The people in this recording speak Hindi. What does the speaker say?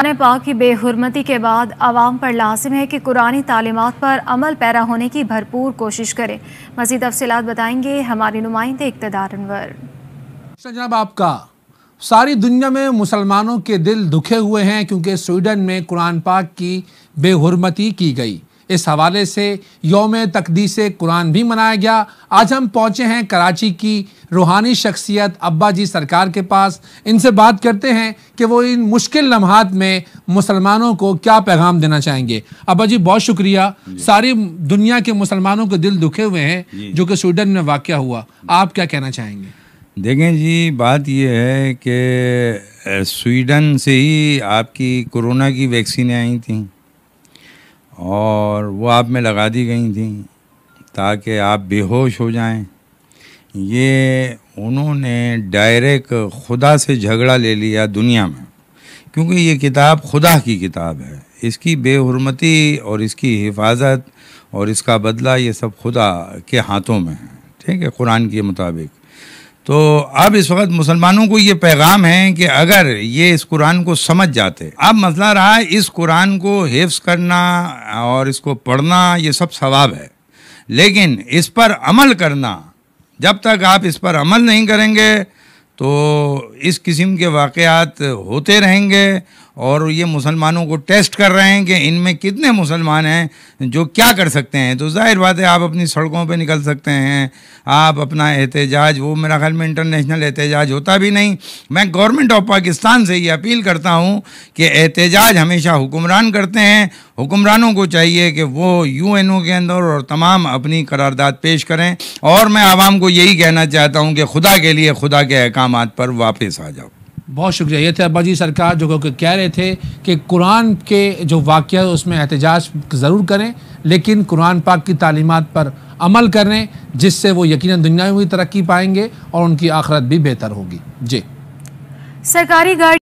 कुरान पाक की बेहरमती के बाद आवाम पर लाजिम है कि कुरानी तालीमत पर अमल पैरा होने की भरपूर कोशिश करें मजीद तफसलत बताएंगे हमारे नुमाइंदे इकतदार अनवर अच्छा, जनाब आपका सारी दुनिया में मुसलमानों के दिल दुखे हुए हैं क्योंकि स्वीडन में कुरान पाक की बेहरमती की गई इस हवाले से योम तकदीस कुरान भी मनाया गया आज हम पहुंचे हैं कराची की रूहानी शख्सियत अब्बा जी सरकार के पास इनसे बात करते हैं कि वो इन मुश्किल लम्हात में मुसलमानों को क्या पैगाम देना चाहेंगे अब्बा जी बहुत शुक्रिया सारी दुनिया के मुसलमानों के दिल दुखे हुए हैं जो कि स्वीडन में वाक़ हुआ आप क्या कहना चाहेंगे देखें जी बात यह है कि स्वीडन से ही आपकी कोरोना की वैक्सीनें आई थी और वो आप में लगा दी गई थी ताकि आप बेहोश हो जाएं ये उन्होंने डायरेक्ट खुदा से झगड़ा ले लिया दुनिया में क्योंकि ये किताब खुदा की किताब है इसकी बेहरमती और इसकी हिफाजत और इसका बदला ये सब खुदा के हाथों में है ठीक है कुरान के मुताबिक तो अब इस वक्त मुसलमानों को ये पैगाम है कि अगर ये इस कुरान को समझ जाते अब मसला रहा इस कुरान को हिफ्स करना और इसको पढ़ना ये सब सवाब है लेकिन इस पर अमल करना जब तक आप इस पर अमल नहीं करेंगे तो इस किस्म के वाक़ात होते रहेंगे और ये मुसलमानों को टेस्ट कर रहे हैं कि इनमें कितने मुसलमान हैं जो क्या कर सकते हैं तो जाहिर बात है आप अपनी सड़कों पे निकल सकते हैं आप अपना एहतजाज वो मेरा ख्याल में इंटरनेशनल एहतजाज होता भी नहीं मैं गवर्नमेंट ऑफ पाकिस्तान से ये अपील करता हूँ कि एहतजाज हमेशा हुक्मरान करते हैं हुक्मरानों को चाहिए कि वो यू एन ओ के अंदर और तमाम अपनी करारदाद पेश करें और मैं आवाम को यही कहना चाहता हूँ कि खुदा के लिए खुदा के अहकाम पर वापस आ जाओ बहुत शुक्रिया ये थे अब्बा जी सरकार जो कि कह रहे थे कि कुरान के जो वाक्य है उसमें एहतजाज ज़रूर करें लेकिन कुरान पाक की तालीमत पर अमल करें जिससे वो यकीन दुनिया में भी तरक्की पाएंगे और उनकी आखरत भी बेहतर होगी जी सरकारी गाड़ी